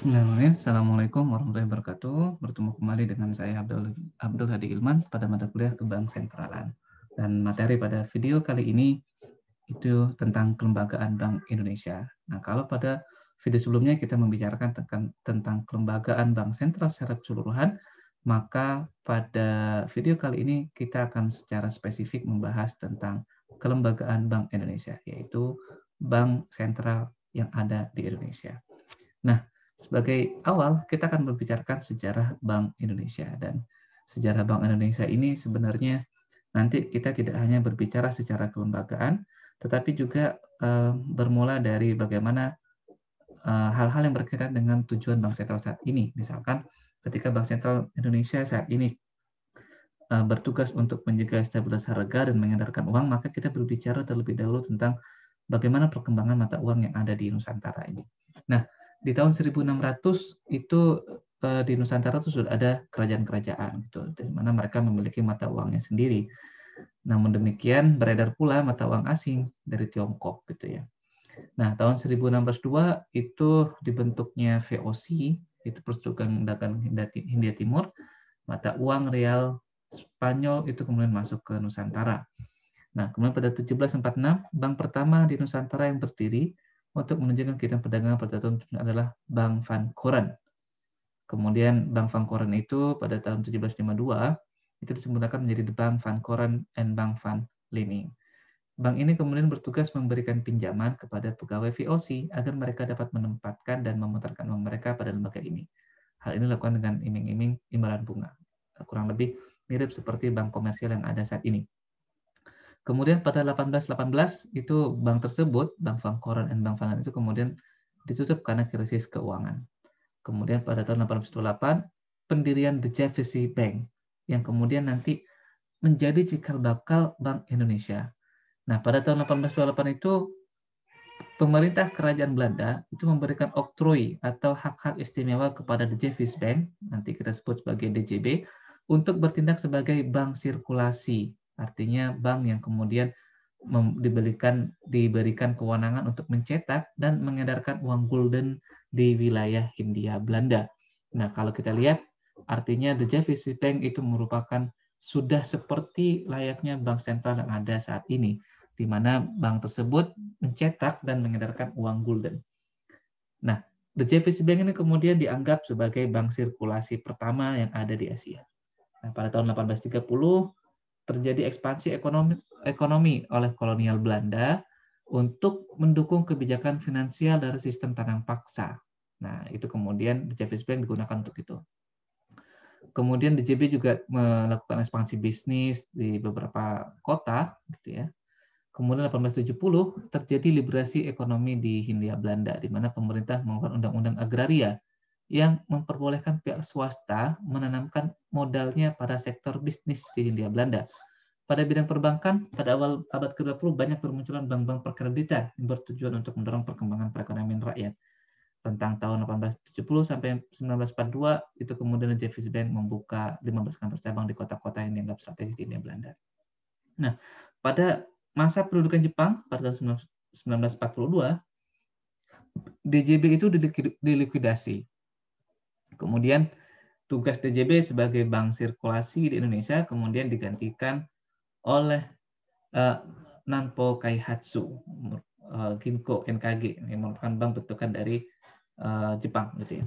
Bismillahirrahmanirrahim. Assalamualaikum warahmatullahi wabarakatuh. Bertemu kembali dengan saya Abdul, Abdul Hadi Ilman pada mata kuliah Kebang Sentralan. Dan materi pada video kali ini itu tentang kelembagaan Bank Indonesia. Nah, kalau pada video sebelumnya kita membicarakan tentang, tentang kelembagaan Bank Sentral secara keseluruhan, maka pada video kali ini kita akan secara spesifik membahas tentang kelembagaan Bank Indonesia, yaitu Bank Sentral yang ada di Indonesia. Nah, sebagai awal, kita akan membicarakan sejarah Bank Indonesia. Dan sejarah Bank Indonesia ini sebenarnya nanti kita tidak hanya berbicara secara kelembagaan, tetapi juga eh, bermula dari bagaimana eh, hal-hal eh, yang berkaitan dengan tujuan Bank Sentral saat ini. Misalkan ketika Bank Sentral Indonesia saat ini eh, bertugas untuk menjaga stabilitas harga dan mengendalikan uang, maka kita berbicara terlebih dahulu tentang bagaimana perkembangan mata uang yang ada di Nusantara ini. Nah, di tahun 1600 itu eh, di Nusantara itu sudah ada kerajaan-kerajaan gitu, di mana mereka memiliki mata uangnya sendiri. Namun demikian beredar pula mata uang asing dari Tiongkok gitu ya. Nah, tahun 1602 itu dibentuknya VOC, itu persetujuan Hindia Timur, mata uang real Spanyol itu kemudian masuk ke Nusantara. Nah, kemudian pada 1746, bank pertama di Nusantara yang berdiri untuk menunjukkan kegiatan perdagangan pada tahun itu adalah Bank Van Koren. Kemudian Bank Van Koren itu pada tahun 1752 itu disempurnakan menjadi Bank Van Koren and Bank Van Lening. Bank ini kemudian bertugas memberikan pinjaman kepada pegawai VOC agar mereka dapat menempatkan dan memutarkan uang mereka pada lembaga ini. Hal ini dilakukan dengan iming-iming imbalan bunga. Kurang lebih mirip seperti bank komersial yang ada saat ini. Kemudian pada 1818 itu bank tersebut, Bank Van Koren dan Bank Van itu kemudian ditutup karena krisis keuangan. Kemudian pada tahun 1818 pendirian The Jefferson Bank yang kemudian nanti menjadi cikal bakal Bank Indonesia. Nah, pada tahun 1828 itu pemerintah kerajaan Belanda itu memberikan oktroi atau hak-hak istimewa kepada The Jefferson Bank, nanti kita sebut sebagai DJB, untuk bertindak sebagai bank sirkulasi Artinya bank yang kemudian diberikan diberikan kewenangan untuk mencetak dan mengedarkan uang gulden di wilayah Hindia Belanda. Nah, kalau kita lihat artinya the Jeffrey Bank itu merupakan sudah seperti layaknya bank sentral yang ada saat ini di mana bank tersebut mencetak dan mengedarkan uang gulden. Nah, The JVC Bank ini kemudian dianggap sebagai bank sirkulasi pertama yang ada di Asia. Nah, pada tahun 1830 terjadi ekspansi ekonomi, ekonomi oleh kolonial Belanda untuk mendukung kebijakan finansial dari sistem tanam paksa. Nah, itu kemudian The Jeffries Bank digunakan untuk itu. Kemudian DJB juga melakukan ekspansi bisnis di beberapa kota, gitu ya. Kemudian 1870 terjadi liberasi ekonomi di Hindia Belanda, di mana pemerintah mengeluarkan undang-undang agraria yang memperbolehkan pihak swasta menanamkan modalnya pada sektor bisnis di Hindia Belanda. Pada bidang perbankan, pada awal abad ke-20 banyak bermunculan bank-bank perkreditan yang bertujuan untuk mendorong perkembangan perekonomian rakyat. Tentang tahun 1870 sampai 1942, itu kemudian Jeffries Bank membuka 15 kantor cabang di kota-kota yang dianggap strategis di Hindia Belanda. Nah, pada masa pendudukan Jepang pada tahun 1942, DJB itu dilikuidasi Kemudian tugas DJB sebagai bank sirkulasi di Indonesia kemudian digantikan oleh uh, Nanpo Kaihatsu uh, Ginko NKG yang merupakan bank bentukan dari uh, Jepang gitu ya.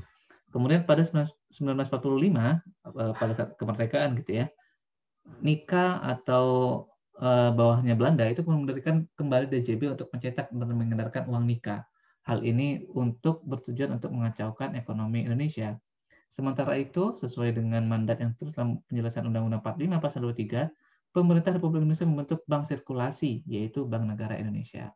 Kemudian pada 1945 uh, pada saat kemerdekaan gitu ya. Nika atau uh, bawahnya Belanda itu memberikan kembali DJB untuk mencetak dan mengendarkan uang Nika. Hal ini untuk bertujuan untuk mengacaukan ekonomi Indonesia Sementara itu, sesuai dengan mandat yang terus dalam penjelasan Undang-Undang 45 Pasal 23, pemerintah Republik Indonesia membentuk bank sirkulasi, yaitu Bank Negara Indonesia.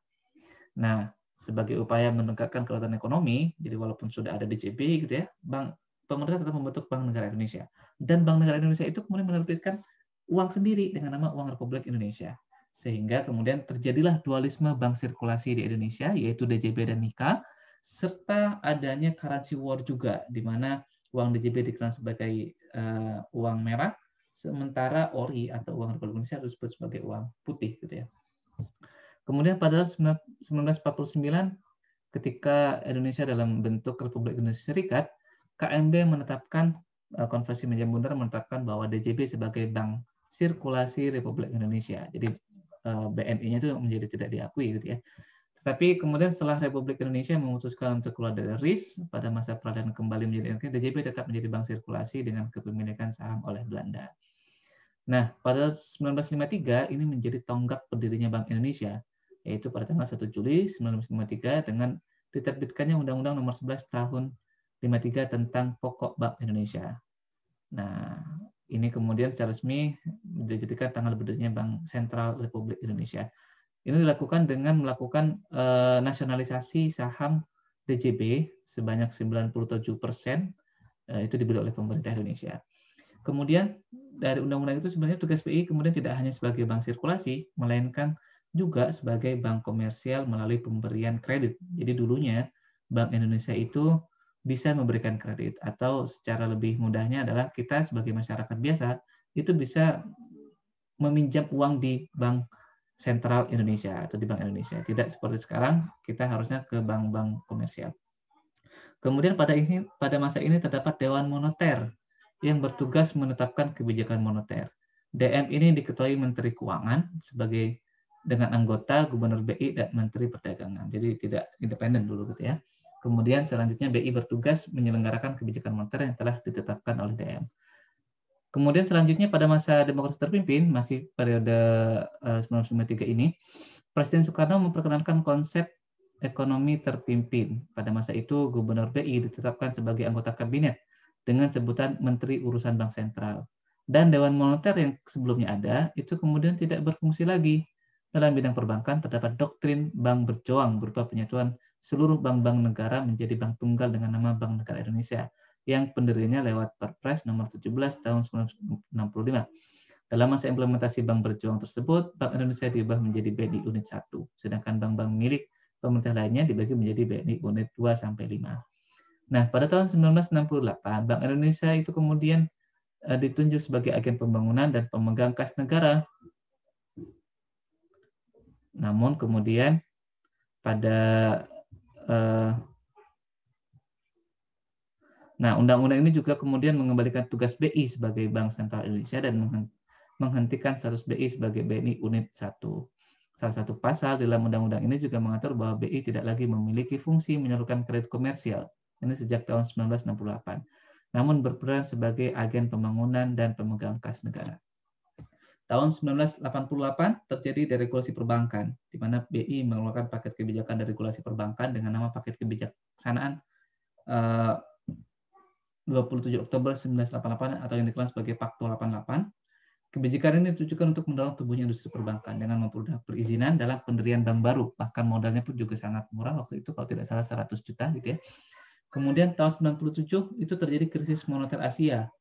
Nah, sebagai upaya meningkatkan kelautan ekonomi, jadi walaupun sudah ada DCB, gitu ya, bank pemerintah tetap membentuk Bank Negara Indonesia. Dan Bank Negara Indonesia itu kemudian menerbitkan uang sendiri dengan nama uang Republik Indonesia. Sehingga kemudian terjadilah dualisme bank sirkulasi di Indonesia, yaitu DJB dan NIKA, serta adanya currency war juga, di mana uang DJP dikenal sebagai uh, uang merah, sementara ori atau uang Republik Indonesia harus disebut sebagai uang putih gitu ya. Kemudian pada 1949 ketika Indonesia dalam bentuk Republik Indonesia Serikat, KMB menetapkan eh, konversi meja bundar menetapkan bahwa DJP sebagai bank sirkulasi Republik Indonesia. Jadi eh, BNI-nya itu menjadi tidak diakui gitu ya. Tapi kemudian setelah Republik Indonesia memutuskan untuk keluar dari RIS pada masa peralihan kembali menjadi NKRI, DJP tetap menjadi bank sirkulasi dengan kepemilikan saham oleh Belanda. Nah, pada 1953 ini menjadi tonggak berdirinya Bank Indonesia, yaitu pada tanggal 1 Juli 1953 dengan diterbitkannya Undang-Undang Nomor 11 Tahun 53 tentang Pokok Bank Indonesia. Nah, ini kemudian secara resmi dijadikan tanggal berdirinya Bank Sentral Republik Indonesia. Ini dilakukan dengan melakukan uh, nasionalisasi saham DJB sebanyak 97 persen uh, itu dibeli oleh pemerintah Indonesia. Kemudian dari undang-undang itu sebenarnya tugas BI kemudian tidak hanya sebagai bank sirkulasi, melainkan juga sebagai bank komersial melalui pemberian kredit. Jadi dulunya Bank Indonesia itu bisa memberikan kredit atau secara lebih mudahnya adalah kita sebagai masyarakat biasa itu bisa meminjam uang di bank sentral Indonesia atau di Bank Indonesia. Tidak seperti sekarang, kita harusnya ke bank-bank komersial. Kemudian pada ini pada masa ini terdapat Dewan Moneter yang bertugas menetapkan kebijakan moneter. DM ini diketuai Menteri Keuangan sebagai dengan anggota Gubernur BI dan Menteri Perdagangan. Jadi tidak independen dulu gitu ya. Kemudian selanjutnya BI bertugas menyelenggarakan kebijakan moneter yang telah ditetapkan oleh DM. Kemudian selanjutnya pada masa demokrasi terpimpin, masih periode eh, uh, 1993 ini, Presiden Soekarno memperkenalkan konsep ekonomi terpimpin. Pada masa itu, Gubernur BI ditetapkan sebagai anggota kabinet dengan sebutan Menteri Urusan Bank Sentral. Dan Dewan Moneter yang sebelumnya ada, itu kemudian tidak berfungsi lagi. Dalam bidang perbankan, terdapat doktrin bank berjuang berupa penyatuan seluruh bank-bank negara menjadi bank tunggal dengan nama Bank Negara Indonesia yang pendirinya lewat Perpres nomor 17 tahun 1965. Dalam masa implementasi Bank Berjuang tersebut, Bank Indonesia diubah menjadi BNI Unit 1, sedangkan bank-bank milik pemerintah lainnya dibagi menjadi BNI Unit 2 sampai 5. Nah, pada tahun 1968, Bank Indonesia itu kemudian eh, ditunjuk sebagai agen pembangunan dan pemegang kas negara. Namun kemudian pada eh, Nah, undang-undang ini juga kemudian mengembalikan tugas BI sebagai Bank Sentral Indonesia dan menghentikan status BI sebagai BNI Unit 1. Salah satu pasal dalam undang-undang ini juga mengatur bahwa BI tidak lagi memiliki fungsi menyalurkan kredit komersial. Ini sejak tahun 1968. Namun berperan sebagai agen pembangunan dan pemegang kas negara. Tahun 1988 terjadi deregulasi perbankan, di mana BI mengeluarkan paket kebijakan deregulasi perbankan dengan nama paket kebijaksanaan eh, 27 Oktober 1988 atau yang dikenal sebagai Pakto 88. Kebijakan ini ditujukan untuk mendorong tumbuhnya industri perbankan dengan mempermudah perizinan dalam pendirian bank baru. Bahkan modalnya pun juga sangat murah waktu itu kalau tidak salah 100 juta gitu ya. Kemudian tahun 97 itu terjadi krisis moneter Asia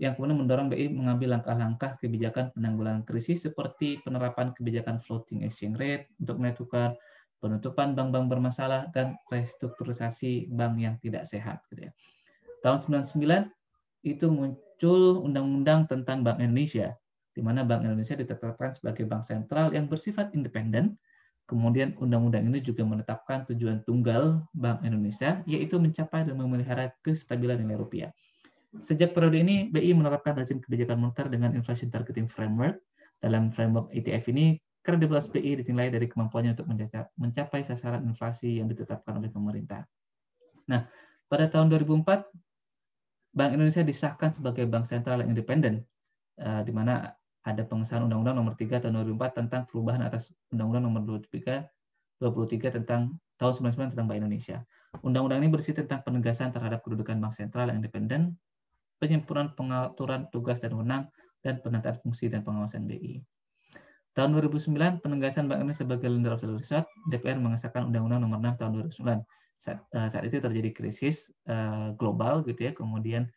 yang kemudian mendorong BI mengambil langkah-langkah kebijakan penanggulangan krisis seperti penerapan kebijakan floating exchange rate untuk menentukan penutupan bank-bank bermasalah dan restrukturisasi bank yang tidak sehat gitu ya. Tahun 99 itu muncul undang-undang tentang Bank Indonesia, di mana Bank Indonesia ditetapkan sebagai bank sentral yang bersifat independen. Kemudian undang-undang ini juga menetapkan tujuan tunggal Bank Indonesia, yaitu mencapai dan memelihara kestabilan nilai rupiah. Sejak periode ini, BI menerapkan rezim kebijakan moneter dengan inflation targeting framework. Dalam framework ETF ini, kredibilitas BI dinilai dari kemampuannya untuk mencapai sasaran inflasi yang ditetapkan oleh pemerintah. Nah, pada tahun 2004, Bank Indonesia disahkan sebagai bank sentral yang independen, uh, di mana ada pengesahan Undang-Undang Nomor 3 Tahun 2004 tentang perubahan atas Undang-Undang Nomor 23 23 tentang tahun 1999 tentang Bank Indonesia. Undang-undang ini berisi tentang penegasan terhadap kedudukan bank sentral yang independen, penyempurnaan pengaturan tugas dan wewenang, dan penataan fungsi dan pengawasan BI. Tahun 2009, penegasan Bank Indonesia sebagai lender of the resort, DPR mengesahkan Undang-Undang Nomor 6 Tahun 2009 saat, eh, saat itu terjadi krisis eh, global gitu ya kemudian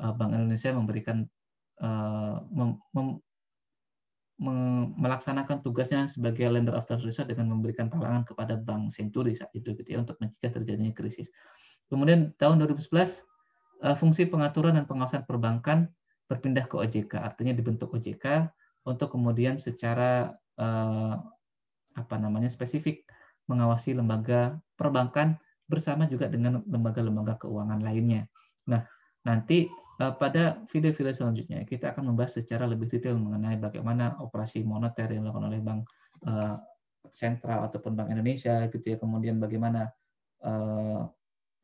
eh, Bank Indonesia memberikan mem, mem, melaksanakan tugasnya sebagai lender of first resort dengan memberikan talangan kepada Bank Senturi saat itu gitu ya untuk mencegah terjadinya krisis. Kemudian tahun 2011 fungsi pengaturan dan pengawasan perbankan berpindah ke OJK, artinya dibentuk OJK untuk kemudian secara uh, apa namanya spesifik mengawasi lembaga perbankan bersama juga dengan lembaga-lembaga keuangan lainnya. Nah, nanti eh, pada video-video selanjutnya kita akan membahas secara lebih detail mengenai bagaimana operasi moneter yang dilakukan oleh bank eh, sentral ataupun bank Indonesia gitu ya kemudian bagaimana eh,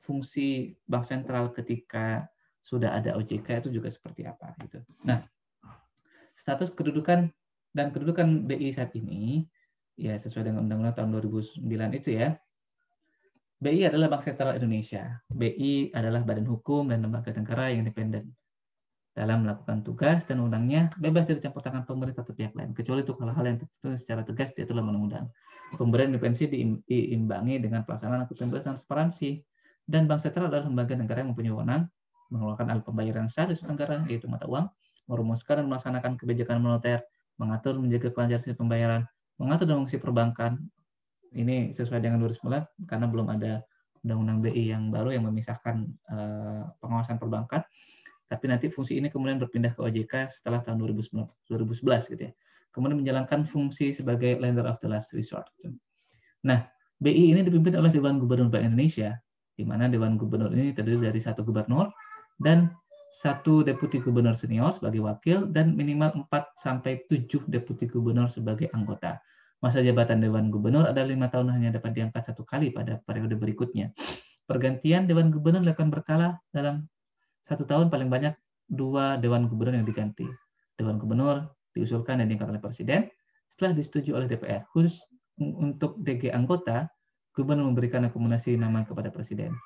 fungsi bank sentral ketika sudah ada OJK itu juga seperti apa gitu. Nah, status kedudukan dan kedudukan BI saat ini ya sesuai dengan undang-undang tahun 2009 itu ya BI adalah Bank Sentral Indonesia. BI adalah badan hukum dan lembaga negara yang independen dalam melakukan tugas dan undangnya bebas dari campur tangan pemerintah atau pihak lain kecuali untuk hal-hal yang tertentu secara tegas diatur dalam undang-undang. Pemberian independensi diimbangi dengan pelaksanaan akuntabilitas transparansi dan bank sentral adalah lembaga negara yang mempunyai wewenang mengeluarkan alat pembayaran di negara yaitu mata uang, merumuskan dan melaksanakan kebijakan moneter, mengatur menjaga kelancaran pembayaran, mengatur dan mengisi perbankan, ini sesuai dengan lurus karena belum ada undang-undang BI yang baru yang memisahkan eh, pengawasan perbankan tapi nanti fungsi ini kemudian berpindah ke OJK setelah tahun 2011 gitu ya. Kemudian menjalankan fungsi sebagai lender of the last resort. Gitu. Nah, BI ini dipimpin oleh Dewan Gubernur Bank Indonesia, di mana Dewan Gubernur ini terdiri dari satu gubernur dan satu deputi gubernur senior sebagai wakil dan minimal 4 sampai 7 deputi gubernur sebagai anggota. Masa jabatan Dewan Gubernur adalah lima tahun hanya dapat diangkat satu kali pada periode berikutnya. Pergantian Dewan Gubernur dilakukan berkala dalam satu tahun paling banyak dua Dewan Gubernur yang diganti. Dewan Gubernur diusulkan dan diangkat oleh Presiden, setelah disetujui oleh DPR. Khusus untuk DG anggota, Gubernur memberikan rekomendasi nama kepada Presiden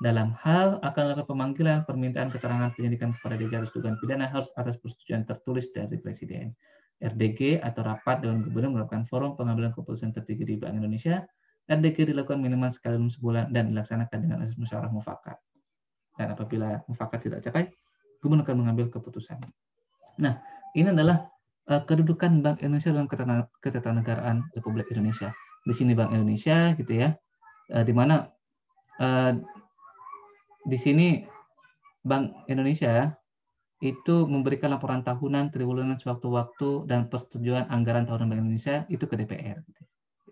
dalam hal akan lakukan pemanggilan permintaan keterangan penyidikan kepada DG ratus dugaan pidana harus atas persetujuan tertulis dari presiden. RDG atau rapat Dewan Gubernur melakukan forum pengambilan keputusan tertinggi di Bank Indonesia. RDG dilakukan minimal sekali dalam sebulan dan dilaksanakan dengan asas musyawarah mufakat. Dan apabila mufakat tidak capai, Gubernur akan mengambil keputusan. Nah, ini adalah eh, kedudukan Bank Indonesia dalam ketatanegaraan Republik Indonesia. Di sini Bank Indonesia gitu ya, eh, di mana eh, di sini Bank Indonesia itu memberikan laporan tahunan, triwulan sewaktu-waktu dan persetujuan anggaran tahunan Bank Indonesia itu ke DPR.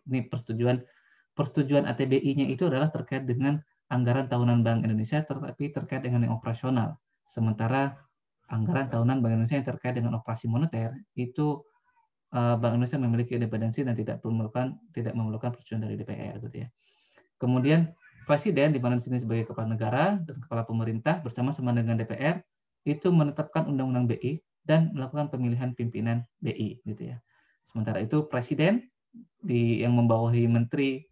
Ini persetujuan persetujuan ATBI-nya itu adalah terkait dengan anggaran tahunan Bank Indonesia tetapi terkait dengan yang operasional. Sementara anggaran tahunan Bank Indonesia yang terkait dengan operasi moneter itu eh, Bank Indonesia memiliki independensi dan tidak memerlukan tidak memerlukan persetujuan dari DPR gitu ya. Kemudian presiden di mana sini sebagai kepala negara dan kepala pemerintah bersama-sama dengan DPR itu menetapkan undang-undang BI dan melakukan pemilihan pimpinan BI gitu ya. Sementara itu presiden di yang membawahi menteri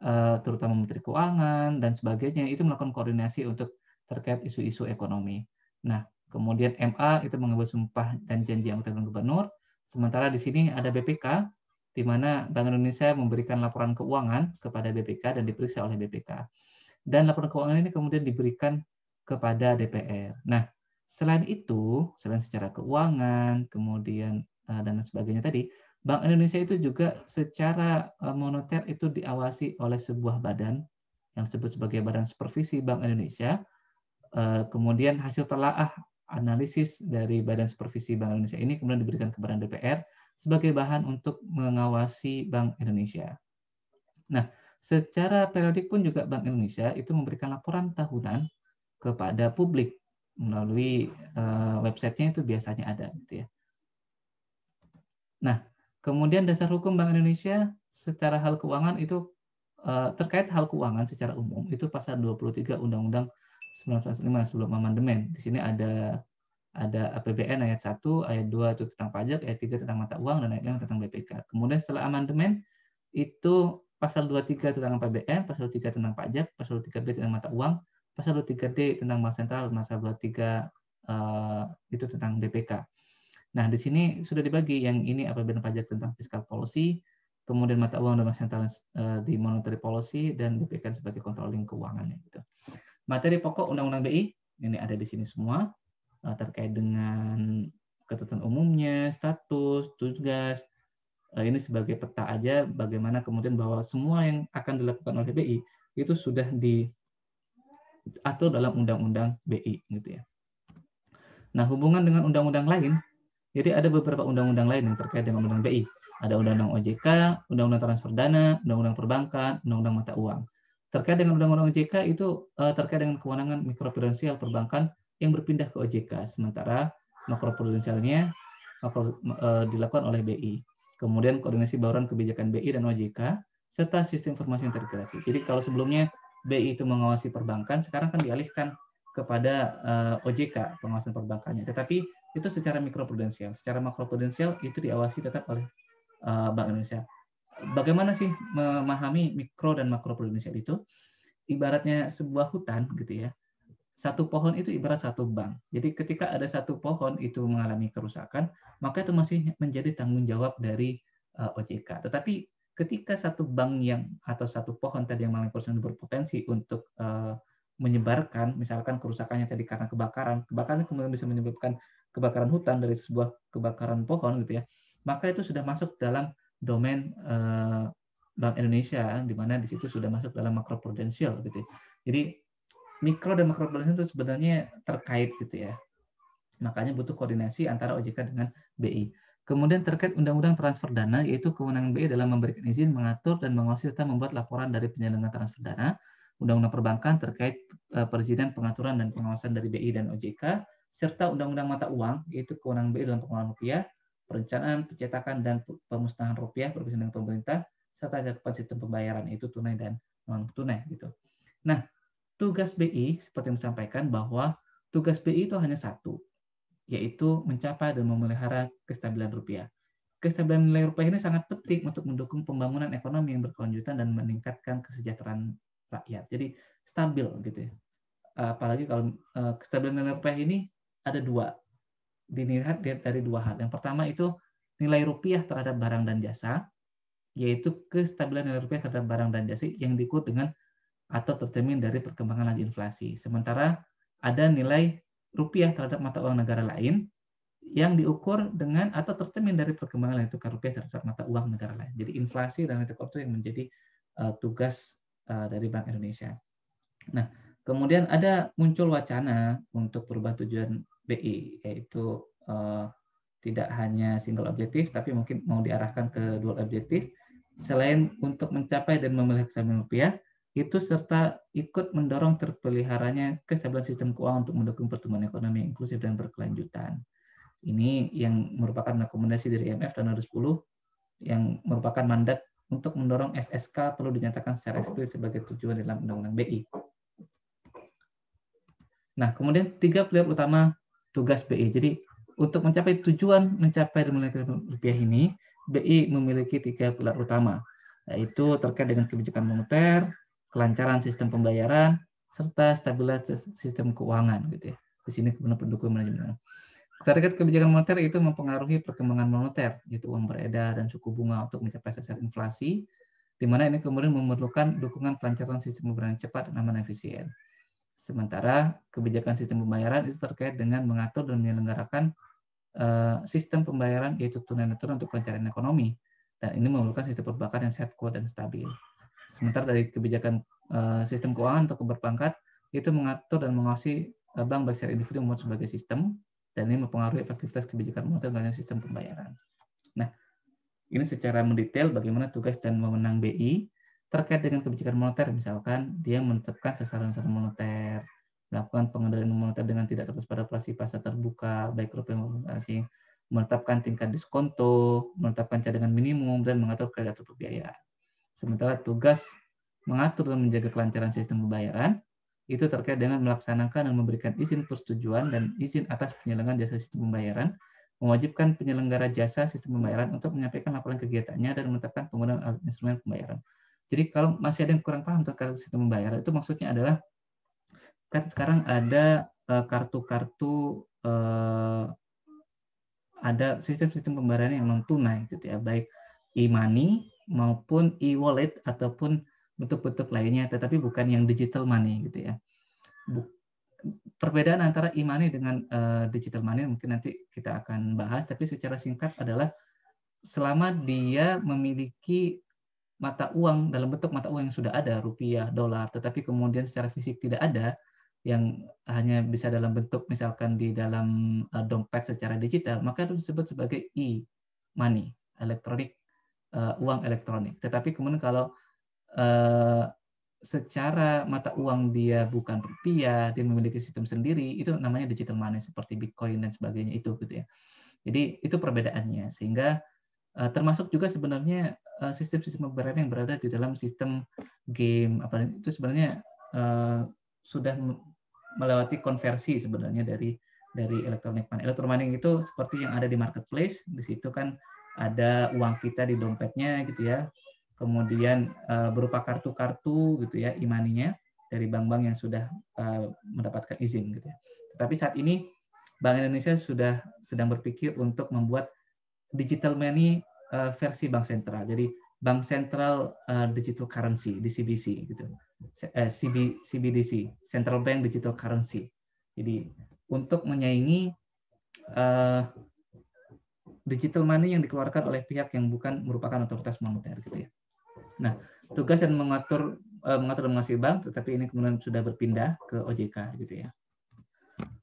eh, terutama menteri keuangan dan sebagainya itu melakukan koordinasi untuk terkait isu-isu ekonomi. Nah, kemudian MA itu mengambil sumpah dan janji anggota dewan gubernur. Sementara di sini ada BPK di mana Bank Indonesia memberikan laporan keuangan kepada BPK dan diperiksa oleh BPK. Dan laporan keuangan ini kemudian diberikan kepada DPR. Nah, Selain itu, selain secara keuangan, kemudian eh, dan sebagainya tadi, Bank Indonesia itu juga secara eh, moneter itu diawasi oleh sebuah badan yang disebut sebagai Badan Supervisi Bank Indonesia. Eh, kemudian hasil telaah analisis dari Badan Supervisi Bank Indonesia ini kemudian diberikan kepada DPR sebagai bahan untuk mengawasi Bank Indonesia. Nah, secara periodik pun juga Bank Indonesia itu memberikan laporan tahunan kepada publik melalui uh, websitenya itu biasanya ada gitu ya. Nah, kemudian dasar hukum Bank Indonesia secara hal keuangan itu uh, terkait hal keuangan secara umum itu pasal 23 Undang-Undang 1905 sebelum amandemen. Di sini ada ada APBN ayat 1, ayat 2 itu tentang pajak, ayat 3 tentang mata uang dan ayat 5 tentang BPK. Kemudian setelah amandemen itu pasal 23 tentang APBN, pasal 3 tentang pajak, pasal 3B tentang mata uang, pasal 23D tentang bank sentral, pasal 23 uh, eh, itu tentang BPK. Nah, di sini sudah dibagi yang ini apbn pajak tentang fiskal policy, kemudian mata uang dan bank sentral uh, di monetary policy dan BPK sebagai controlling keuangannya gitu. Materi pokok Undang-Undang BI ini ada di sini semua uh, terkait dengan ketentuan umumnya, status, tugas, ini sebagai peta aja bagaimana kemudian bahwa semua yang akan dilakukan oleh BI itu sudah di atau dalam undang-undang BI gitu ya. Nah, hubungan dengan undang-undang lain, jadi ada beberapa undang-undang lain yang terkait dengan undang BI. Ada undang-undang OJK, undang-undang transfer dana, undang-undang perbankan, undang-undang mata uang. Terkait dengan undang-undang OJK itu uh, terkait dengan kewenangan mikroprudensial perbankan yang berpindah ke OJK, sementara makroprudensialnya makro, uh, dilakukan oleh BI. Kemudian koordinasi bauran kebijakan BI dan OJK serta sistem informasi yang terintegrasi. Jadi kalau sebelumnya BI itu mengawasi perbankan, sekarang kan dialihkan kepada eh, OJK pengawasan perbankannya. Tetapi itu secara mikroprudensial, secara makroprudensial itu diawasi tetap oleh eh, Bank Indonesia. Bagaimana sih memahami mikro dan makroprudensial itu? Ibaratnya sebuah hutan gitu ya. Satu pohon itu ibarat satu bank. Jadi ketika ada satu pohon itu mengalami kerusakan, maka itu masih menjadi tanggung jawab dari eh, OJK. Tetapi ketika satu bank yang atau satu pohon tadi yang malang konsumen berpotensi untuk uh, menyebarkan misalkan kerusakannya tadi karena kebakaran, kebakaran kemudian bisa menyebabkan kebakaran hutan dari sebuah kebakaran pohon gitu ya, maka itu sudah masuk dalam domain uh, Bank Indonesia di mana di situ sudah masuk dalam makroprudensial gitu ya. Jadi mikro dan makroprudensial itu sebenarnya terkait gitu ya. Makanya butuh koordinasi antara OJK dengan BI. Kemudian terkait undang-undang transfer dana, yaitu kewenangan BI dalam memberikan izin, mengatur, dan mengawasi serta membuat laporan dari penyelenggara transfer dana, undang-undang perbankan terkait eh, perizinan, pengaturan, dan pengawasan dari BI dan OJK, serta undang-undang mata uang, yaitu kewenangan BI dalam pengelolaan rupiah, perencanaan, pencetakan, dan pemusnahan rupiah berkaitan dengan pemerintah, serta cakupan sistem pembayaran, yaitu tunai dan non-tunai. gitu. Nah, tugas BI, seperti yang disampaikan, bahwa tugas BI itu hanya satu, yaitu mencapai dan memelihara kestabilan rupiah. Kestabilan nilai rupiah ini sangat penting untuk mendukung pembangunan ekonomi yang berkelanjutan dan meningkatkan kesejahteraan rakyat. Jadi stabil gitu ya. Eh, apalagi kalau eh, kestabilan nilai rupiah ini ada dua. Dilihat dari dua hal. Yang pertama itu nilai rupiah terhadap barang dan jasa, yaitu kestabilan nilai rupiah terhadap barang dan jasa yang diukur dengan atau tercermin dari perkembangan laju inflasi. Sementara ada nilai rupiah terhadap mata uang negara lain yang diukur dengan atau tercermin dari perkembangan nilai tukar rupiah terhadap mata uang negara lain. Jadi inflasi dan nilai tukar itu yang menjadi uh, tugas uh, dari Bank Indonesia. Nah, kemudian ada muncul wacana untuk perubah tujuan BI yaitu uh, tidak hanya single objektif tapi mungkin mau diarahkan ke dual objektif selain untuk mencapai dan memelihara stabilitas rupiah itu serta ikut mendorong terpeliharanya kestabilan sistem keuangan untuk mendukung pertumbuhan ekonomi inklusif dan berkelanjutan. Ini yang merupakan rekomendasi dari IMF tahun 2010 yang merupakan mandat untuk mendorong SSK perlu dinyatakan secara eksplisit sebagai tujuan dalam Undang-Undang BI. Nah, kemudian tiga pilar utama tugas BI. Jadi, untuk mencapai tujuan mencapai nilai rupiah ini, BI memiliki tiga pilar utama, yaitu terkait dengan kebijakan moneter, kelancaran sistem pembayaran, serta stabilitas sistem keuangan gitu ya. Di sini kemudian pendukung manajemen. Target kebijakan moneter itu mempengaruhi perkembangan moneter, yaitu uang beredar dan suku bunga untuk mencapai sasaran inflasi, di mana ini kemudian memerlukan dukungan kelancaran sistem pembayaran cepat dan aman efisien. Sementara kebijakan sistem pembayaran itu terkait dengan mengatur dan menyelenggarakan eh, sistem pembayaran yaitu tunai non-tunai untuk pelancaran ekonomi, dan ini memerlukan sistem perbankan yang sehat, kuat, dan stabil. Sementara dari kebijakan eh, sistem keuangan atau keberpangkat itu mengatur dan mengawasi eh, bank baik secara individu maupun sebagai sistem dan ini mempengaruhi efektivitas kebijakan moneter dan sistem pembayaran. Nah, ini secara mendetail bagaimana tugas dan wewenang BI terkait dengan kebijakan moneter misalkan dia menetapkan sasaran-sasaran moneter melakukan pengendalian moneter dengan tidak terus pada operasi pasar terbuka baik rupiah maupun asing menetapkan tingkat diskonto menetapkan cadangan minimum dan mengatur kredit atau pembiayaan Sementara tugas mengatur dan menjaga kelancaran sistem pembayaran itu terkait dengan melaksanakan dan memberikan izin persetujuan dan izin atas penyelenggaraan jasa sistem pembayaran, mewajibkan penyelenggara jasa sistem pembayaran untuk menyampaikan laporan kegiatannya dan menetapkan penggunaan alat instrumen pembayaran. Jadi kalau masih ada yang kurang paham terkait sistem pembayaran, itu maksudnya adalah kan sekarang ada eh, kartu-kartu eh, ada sistem-sistem pembayaran yang non tunai gitu ya, baik e-money maupun e-wallet ataupun bentuk-bentuk lainnya, tetapi bukan yang digital money gitu ya. perbedaan antara e-money dengan uh, digital money mungkin nanti kita akan bahas, tapi secara singkat adalah selama dia memiliki mata uang dalam bentuk mata uang yang sudah ada rupiah, dolar, tetapi kemudian secara fisik tidak ada yang hanya bisa dalam bentuk misalkan di dalam eh, dompet secara digital, maka itu disebut sebagai e-money, electronic uh, uang elektronik. Tetapi kemudian kalau uh, secara mata uang dia bukan rupiah, dia memiliki sistem sendiri, itu namanya digital money seperti Bitcoin dan sebagainya itu gitu ya. Jadi itu perbedaannya. Sehingga uh, termasuk juga sebenarnya uh, sistem-sistem pembayaran yang berada di dalam sistem game apa itu sebenarnya uh, sudah melewati konversi sebenarnya dari dari elektronik money. Electronic money itu seperti yang ada di marketplace, di situ kan ada uang kita di dompetnya gitu ya kemudian eh, berupa kartu-kartu gitu ya imaninya dari bank-bank yang sudah eh, mendapatkan izin gitu ya. Tetapi saat ini Bank Indonesia sudah sedang berpikir untuk membuat digital money eh, versi bank sentral. Jadi bank sentral digital currency DCBC gitu. CB, CBDC Central Bank Digital Currency. Jadi untuk menyaingi digital money yang dikeluarkan oleh pihak yang bukan merupakan otoritas moneter gitu ya. Nah, tugas dan mengatur eh, mengatur dan mengasih bank, tetapi ini kemudian sudah berpindah ke OJK gitu ya.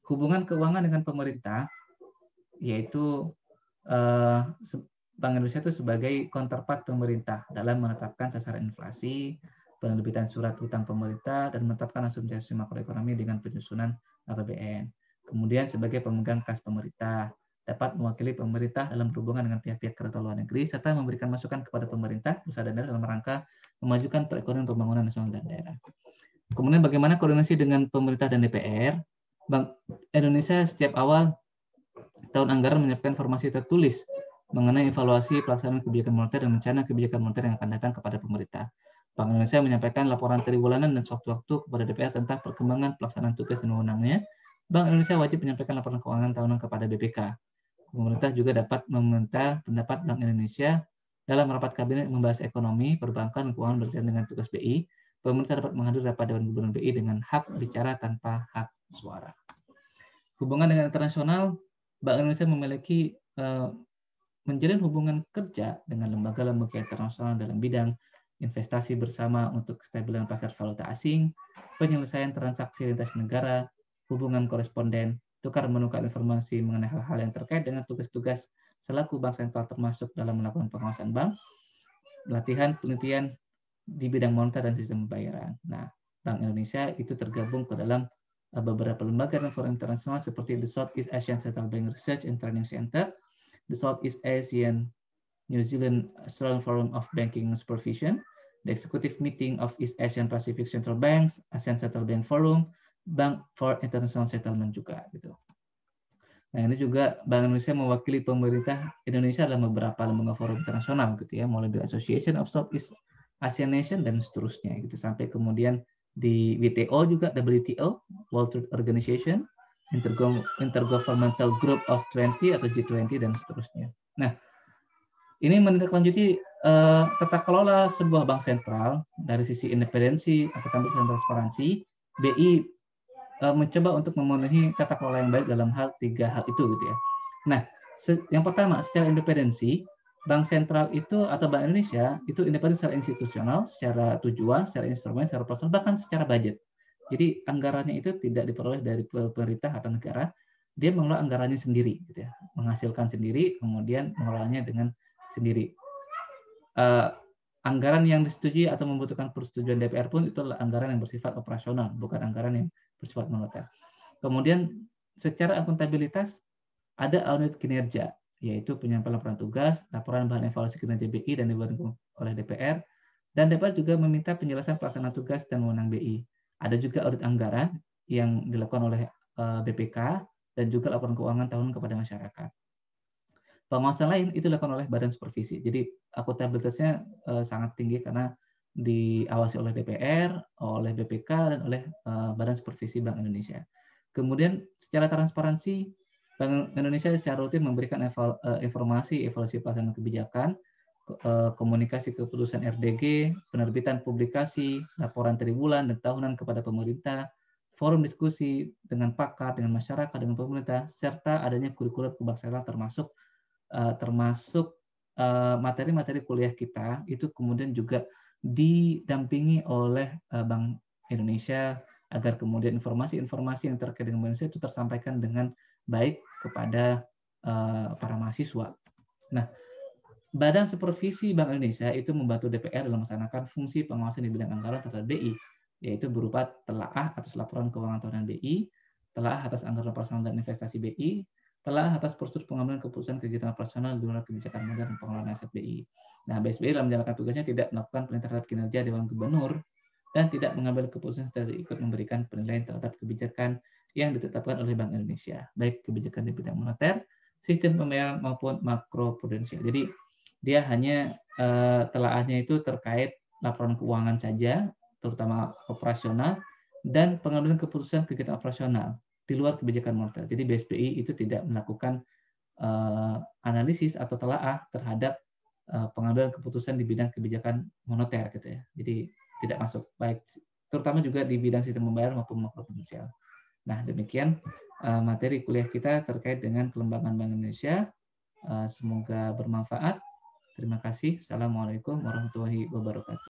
Hubungan keuangan dengan pemerintah yaitu eh, Bank Indonesia itu sebagai counterpart pemerintah dalam menetapkan sasaran inflasi, penerbitan surat utang pemerintah, dan menetapkan asumsi-asumsi makroekonomi dengan penyusunan APBN. Kemudian sebagai pemegang kas pemerintah, dapat mewakili pemerintah dalam berhubungan dengan pihak-pihak kereta luar negeri serta memberikan masukan kepada pemerintah pusat dan daerah dalam rangka memajukan perekonomian pembangunan nasional dan daerah. Kemudian bagaimana koordinasi dengan pemerintah dan DPR? Bank Indonesia setiap awal tahun anggaran menyiapkan informasi tertulis mengenai evaluasi pelaksanaan kebijakan moneter dan rencana kebijakan moneter yang akan datang kepada pemerintah. Bank Indonesia menyampaikan laporan triwulanan dan sewaktu-waktu kepada DPR tentang perkembangan pelaksanaan tugas dan wewenangnya. Bank Indonesia wajib menyampaikan laporan keuangan tahunan kepada BPK pemerintah juga dapat meminta pendapat Bank Indonesia dalam rapat kabinet membahas ekonomi, perbankan, keuangan berkaitan dengan tugas BI. Pemerintah dapat menghadir rapat Dewan Gubernur BI dengan hak bicara tanpa hak suara. Hubungan dengan internasional, Bank Indonesia memiliki eh, menjalin hubungan kerja dengan lembaga-lembaga internasional dalam bidang investasi bersama untuk kestabilan pasar valuta asing, penyelesaian transaksi lintas negara, hubungan koresponden, tukar menukar informasi mengenai hal-hal yang terkait dengan tugas-tugas selaku bank sentral termasuk dalam melakukan pengawasan bank, pelatihan, penelitian di bidang moneter dan sistem pembayaran. Nah, Bank Indonesia itu tergabung ke dalam eh, beberapa lembaga dan forum internasional seperti the Southeast Asian Central Bank Research and Training Center, the Southeast Asian New Zealand Australian Forum of Banking Supervision, the Executive Meeting of East Asian Pacific Central Banks, Asian Central Bank Forum, Bank for International Settlement juga gitu. Nah ini juga Bank Indonesia mewakili pemerintah Indonesia dalam beberapa lembaga forum internasional gitu ya, mulai dari Association of Southeast Asian Nations dan seterusnya gitu sampai kemudian di WTO juga WTO World Trade Organization Intergovernmental Group of 20 atau G20 dan seterusnya. Nah, ini menindaklanjuti uh, tata kelola sebuah bank sentral dari sisi independensi, atau dan transparansi. BI Eh, mencoba untuk memenuhi tata kelola yang baik dalam hal tiga hal itu gitu ya. Nah, yang pertama secara independensi bank sentral itu atau bank Indonesia itu independen secara institusional, secara tujuan, secara instrumen, secara proses bahkan secara budget. Jadi anggarannya itu tidak diperoleh dari pemerintah atau negara, dia mengelola anggarannya sendiri gitu ya. Menghasilkan sendiri, kemudian mengelolanya dengan sendiri. Uh, anggaran yang disetujui atau membutuhkan persetujuan DPR pun itu adalah anggaran yang bersifat operasional, bukan anggaran yang bersifat moneter. Kemudian secara akuntabilitas ada audit kinerja, yaitu penyampaian laporan tugas, laporan bahan evaluasi kinerja BI dan dibuat oleh DPR, dan DPR juga meminta penjelasan pelaksanaan tugas dan wewenang BI. Ada juga audit anggaran yang dilakukan oleh eh, BPK dan juga laporan keuangan tahun kepada masyarakat. Pengawasan lain itu dilakukan oleh badan supervisi. Jadi akuntabilitasnya eh, sangat tinggi karena diawasi oleh DPR, oleh BPK, dan oleh eh, Badan Supervisi Bank Indonesia. Kemudian secara transparansi, Bank Indonesia secara rutin memberikan eh, informasi evaluasi pelaksanaan kebijakan, eh, komunikasi keputusan RDG, penerbitan publikasi, laporan triwulan dan tahunan kepada pemerintah, forum diskusi dengan pakar, dengan masyarakat, dengan pemerintah, serta adanya kurikulum kebangsaan termasuk termasuk materi-materi kuliah kita itu kemudian juga didampingi oleh eh, Bank Indonesia agar kemudian informasi-informasi yang terkait dengan Bank Indonesia itu tersampaikan dengan baik kepada eh, para mahasiswa. Nah, Badan Supervisi Bank Indonesia itu membantu DPR dalam melaksanakan fungsi pengawasan di bidang anggaran terhadap BI, yaitu berupa telaah atas laporan keuangan tahunan BI, telaah atas anggaran operasional dan investasi BI, telaah atas prosedur pengambilan keputusan kegiatan operasional di luar kebijakan modern dan pengelolaan aset BI. Nah, BSBI dalam menjalankan tugasnya tidak melakukan penilaian terhadap kinerja Dewan Gubernur dan tidak mengambil keputusan secara ikut memberikan penilaian terhadap kebijakan yang ditetapkan oleh Bank Indonesia, baik kebijakan di bidang moneter, sistem pembayaran maupun makro prudensial. Jadi dia hanya uh, telaahnya itu terkait laporan keuangan saja, terutama operasional dan pengambilan keputusan kegiatan operasional di luar kebijakan moneter. Jadi BSBI itu tidak melakukan uh, analisis atau telaah terhadap Eh, pengambilan keputusan di bidang kebijakan moneter gitu ya. Jadi tidak masuk baik terutama juga di bidang sistem pembayaran maupun makroprudensial. Nah, demikian eh, materi kuliah kita terkait dengan kelembagaan Bank Indonesia. Eh, semoga bermanfaat. Terima kasih. Assalamualaikum warahmatullahi wabarakatuh.